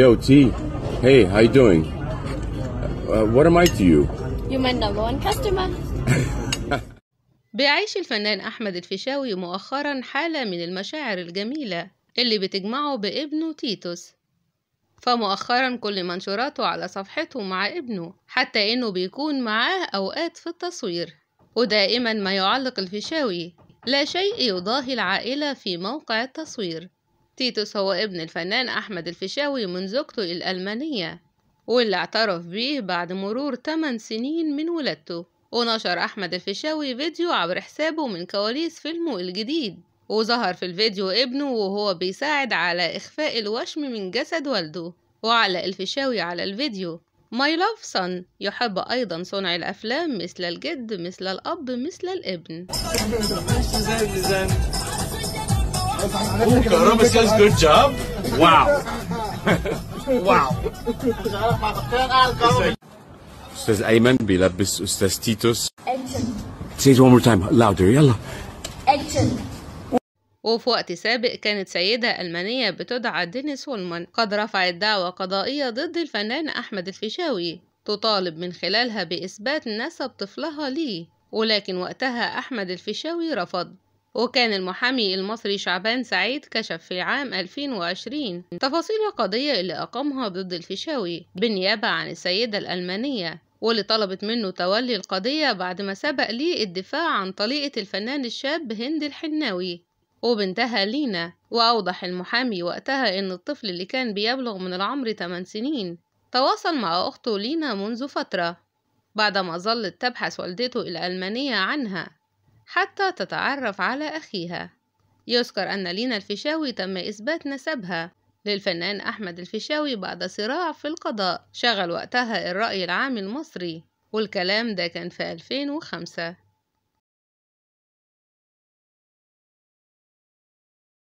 Yo, T. Hey, how you doing? Uh, uh what am I to you? You're my number one customer. بيعيش الفنان أحمد الفيشاوي مؤخرا حالة من المشاعر الجميلة اللي بتجمعه بابنه تيتوس فمؤخرا كل منشوراته على صفحته مع ابنه حتى انه بيكون معاه اوقات في التصوير ودائما ما يعلق الفيشاوي لا شيء يضاهي العائلة في موقع التصوير تيتوس هو ابن الفنان أحمد الفيشاوي من زوجته الألمانية واللي اعترف بيه بعد مرور 8 سنين من ولادته ونشر أحمد الفيشاوي فيديو عبر حسابه من كواليس فيلمه الجديد وظهر في الفيديو ابنه وهو بيساعد على إخفاء الوشم من جسد والده وعلق الفيشاوي على الفيديو My love son يحب أيضا صنع الأفلام مثل الجد مثل الأب مثل الابن Oh, Karama says good job. Wow. wow. استاذ ايمن بيلبس استاذ تيتوس Say it one more time louder يلا وفي وقت سابق كانت سيدة ألمانية بتدعى دينيس هولمان قد رفعت دعوى قضائية ضد الفنان أحمد الفيشاوي تطالب من خلالها بإثبات نسب طفلها ليه ولكن وقتها أحمد الفيشاوي رفض وكان المحامي المصري شعبان سعيد كشف في عام 2020 تفاصيل القضية اللي أقامها ضد الفيشاوي بالنيابة عن السيدة الألمانية واللي طلبت منه تولي القضية بعد ما سبق ليه الدفاع عن طليقة الفنان الشاب هند الحناوي وبنتها لينا وأوضح المحامي وقتها إن الطفل اللي كان بيبلغ من العمر 8 سنين تواصل مع أخته لينا منذ فترة بعدما ظلت تبحث والدته الألمانية عنها حتى تتعرف على أخيها يذكر أن لينا الفيشاوي تم إثبات نسبها للفنان أحمد الفيشاوي بعد صراع في القضاء شغل وقتها الرأي العام المصري والكلام ده كان في 2005